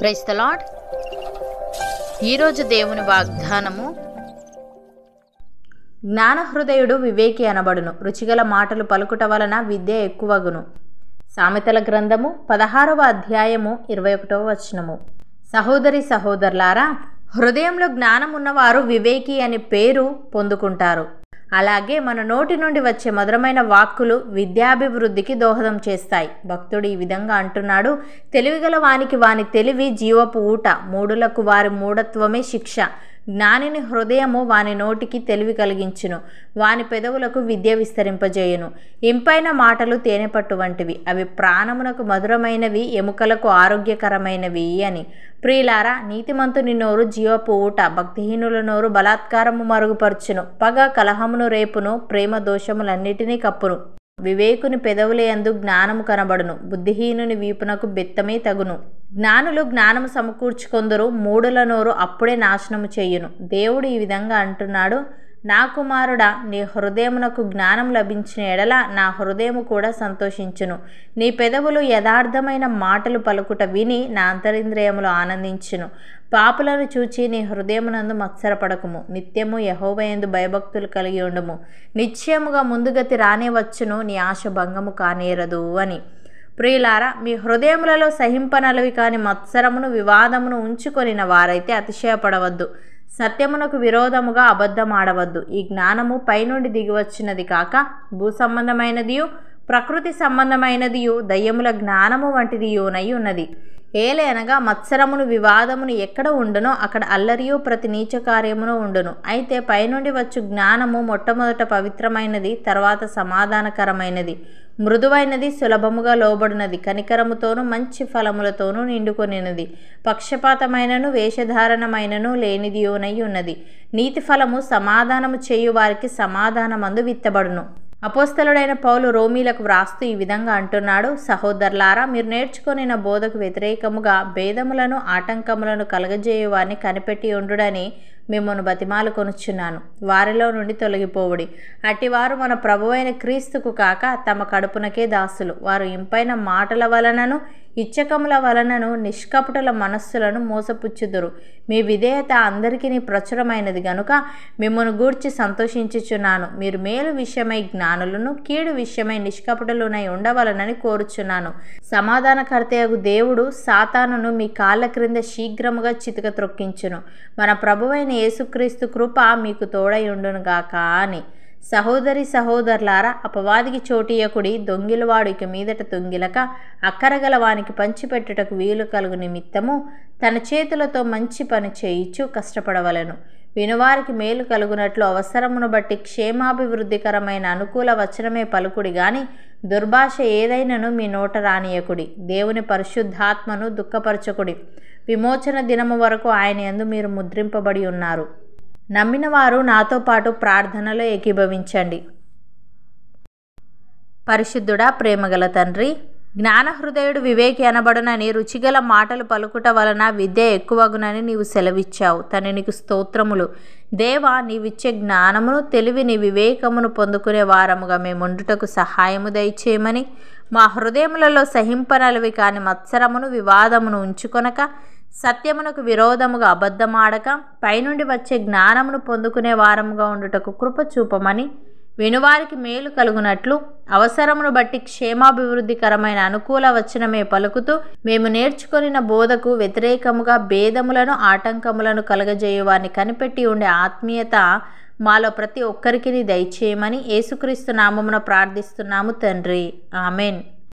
praise the Lord the ఈరోజు దేవుని వాగ్దానము జ్ఞానహృదయుడు వివేకి అనబడును రుచిగల మాటలు పలుకుట వలన విద్య ఎక్కువగును సామెతల గ్రంథము పదహారవ అధ్యాయము ఇరవై ఒకటవ వచనము సహోదరి సహోదరులారా హృదయంలో జ్ఞానం ఉన్నవారు వివేకి అనే పేరు పొందుకుంటారు అలాగే మన నోటి నుండి వచ్చే మధురమైన వాక్కులు విద్యాభివృద్ధికి దోహదం చేస్తాయి భక్తుడు ఈ విధంగా అంటున్నాడు తెలివిగల వానికి వాని తెలివి జీవపు ఊట మూడులకు వారి మూఢత్వమే శిక్ష జ్ఞానిని హృదయము వాని నోటికి తెలివి కలిగించును వాని పెదవులకు విద్య విస్తరింపజేయును ఇంపైన మాటలు తేనెపట్టు వంటివి అవి ప్రాణమునకు మధురమైనవి ఎముకలకు ఆరోగ్యకరమైనవి అని ప్రియులారా నీతిమంతుని నోరు జీవపు ఊట భక్తిహీనుల నోరు బలాత్కారము మరుగుపరచును పగ కలహమును రేపును ప్రేమ దోషములన్నిటినీ కప్పును వివేకుని పెదవులేందు జ్ఞానము కనబడును బుద్ధిహీనుని వీపునకు బిత్తమే తగును జ్ఞానులు జ్ఞానం సమకూర్చుకొందరు మూడుల నోరు అప్పుడే నాశనము చేయును దేవుడు ఈ విధంగా అంటున్నాడు నా కుమారుడా నీ హృదయమునకు జ్ఞానం లభించిన ఎడల నా హృదయము కూడా సంతోషించును నీ పెదవులు యథార్థమైన మాటలు పలుకుట విని నా అంతరింద్రియములు ఆనందించును పాపులను చూచి నీ హృదయమునందు మత్సరపడకము నిత్యము యహోవయందు భయభక్తులు కలిగి ఉండము నిశ్చయముగా ముందుగతి రానే వచ్చును నీ ఆశ భంగము కానేరదు అని ప్రియులారా మీ హృదయములలో సహింపనలవి కాని మత్సరమును వివాదమును ఉంచుకొనిన వారైతే అతిశయపడవద్దు సత్యమునకు విరోధముగా అబద్ధమాడవద్దు ఈ జ్ఞానము పైనుండి దిగివచ్చినది కాక భూ సంబంధమైనదియు ప్రకృతి సంబంధమైనదియు దయ్యముల జ్ఞానము వంటిది వంటిదియునై ఉన్నది ఏలేనగా మత్సరమును వివాదమును ఎక్కడ ఉండనో అక్కడ అల్లరియు ప్రతి నీచ కార్యమును ఉండును అయితే పైనుండి వచ్చు జ్ఞానము మొట్టమొదట పవిత్రమైనది తర్వాత సమాధానకరమైనది మృదువైనది సులభముగా లోబడినది కనికరముతోనూ మంచి ఫలములతోనూ నిండుకొనినది పక్షపాతమైనను వేషధారణమైనను లేనిదియోనై ఉన్నది నీతి ఫలము సమాధానము చేయు వారికి సమాధానమందు విత్తబడును అపోస్తలుడైన పౌలు రోమీలకు వ్రాస్తూ ఈ విధంగా అంటున్నాడు సహోదరులారా మీరు నేర్చుకుని నా బోధకు వ్యతిరేకముగా భేదములను ఆటంకములను కలగజేయువారిని కనిపెట్టి ఉండుడని మిమ్మల్ని బతిమాలు కొనుచున్నాను వారిలో నుండి తొలగిపోవుడి అట్టివారు మన ప్రభువైన క్రీస్తుకు కాక తమ కడుపునకే దాసులు వారు ఇంపైన మాటల వలనను ఇచ్చకముల వలనను నిష్కపటుల మనస్సులను మోసపుచ్చుదురు మీ విధేయత అందరికీ ప్రచురమైనది గనుక మిమ్మల్ని గూర్చి సంతోషించుచున్నాను మీరు మేలు విషయమై జ్ఞానులను కీడు విషయమై నిష్కపటులునై ఉండవలనని కోరుచున్నాను సమాధానకర్తయగు దేవుడు సాతానును మీ కాళ్ళ క్రింద శీఘ్రముగా చితక త్రొక్కించును మన ప్రభువైన యేసుక్రీస్తు కృప మీకు తోడై ఉండునుగాక అని సహోదరి సహోదరులారా అపవాదికి చోటీయకుడి దొంగిలవాడికి మీదట దొంగిలక అక్కరగల వానికి పంచిపెట్టుటకు వీలు కలుగు నిమిత్తము తన చేతులతో మంచి పని చేయిచ్చు కష్టపడవలను వినువారికి మేలు కలుగునట్లు అవసరమును బట్టి క్షేమాభివృద్ధికరమైన అనుకూల వచనమే పలుకుడి గాని దుర్భాష ఏదైనను మీ నోట రానియకుడి దేవుని పరిశుద్ధాత్మను దుఃఖపరచకుడి విమోచన దినము వరకు ఆయన ఎందు మీరు ముద్రింపబడి ఉన్నారు నమ్మిన వారు నాతో పాటు ప్రార్థనలో ఏకీభవించండి పరిశుద్ధుడా ప్రేమగల తండ్రి జ్ఞానహృదయుడు వివేకి అనబడునని రుచిగల మాటలు పలుకుట వలన విద్య ఎక్కువగునని నీవు సెలవిచ్చావు తన నీకు స్తోత్రములు దేవా నీవిచ్చే జ్ఞానమును తెలివిని వివేకమును పొందుకునే వారముగా మేముండుటకు సహాయము దయచేయమని మా హృదయములలో సహింపనలవి కాని మత్సరమును వివాదమును ఉంచుకొనక సత్యమునకు విరోధముగా అబద్ధమాడక పైనుండి వచ్చే జ్ఞానమును పొందుకునే వారముగా ఉండుటకు కృప చూపమని వినువారికి మేలు కలుగునట్లు అవసరమును బట్టి క్షేమాభివృద్ధికరమైన అనుకూల వచనమే పలుకుతూ మేము నేర్చుకొనిన బోధకు వ్యతిరేకముగా భేదములను ఆటంకములను కలగజేయువారిని కనిపెట్టి ఉండే ఆత్మీయత మాలో ప్రతి ఒక్కరికి దయచేయమని యేసుక్రీస్తు నామమున ప్రార్థిస్తున్నాము తండ్రి ఆమెన్